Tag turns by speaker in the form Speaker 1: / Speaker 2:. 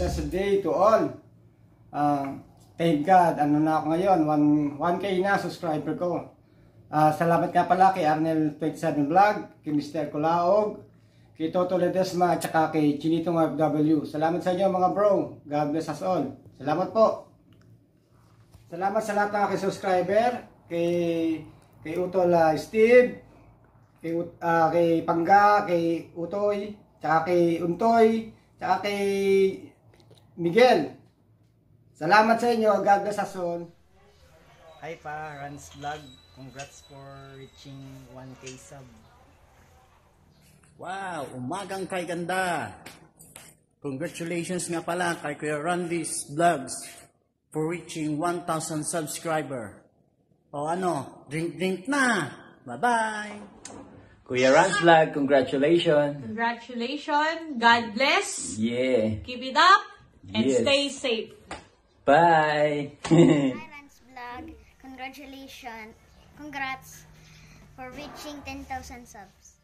Speaker 1: blessed day to all. Uh, thank God, ano na ako ngayon, 1, 1K na subscriber ko. Uh, salamat nga pala kay Arnel 27 Vlog, kay Mr. Kulaog, kay Toto Ledesma, at saka kay Chinitong FW. Salamat sa inyo mga bro. God bless us all. Salamat po. Salamat sa lahat ng aking subscriber, kay, kay Utol uh, Steve, kay, uh, kay Pangga, kay Utoy, tsaka kay Untoy, tsaka kay Miguel. Salamat sa inyo. God bless us all.
Speaker 2: Hi pa, Rans Vlog. Congrats for reaching 1K sub.
Speaker 3: Wow, umagang kay ganda. Congratulations nga pala kay Kuya Randy's Vlogs for reaching 1,000 subscriber. O ano, drink-drink na. Bye-bye. Kuya Ran's Vlog, congratulations.
Speaker 4: Congratulations. God bless.
Speaker 2: Yeah.
Speaker 4: Keep it up. And yes. stay safe.
Speaker 2: Bye! Ryan's
Speaker 4: vlog, congratulations, congrats for reaching 10,000 subs.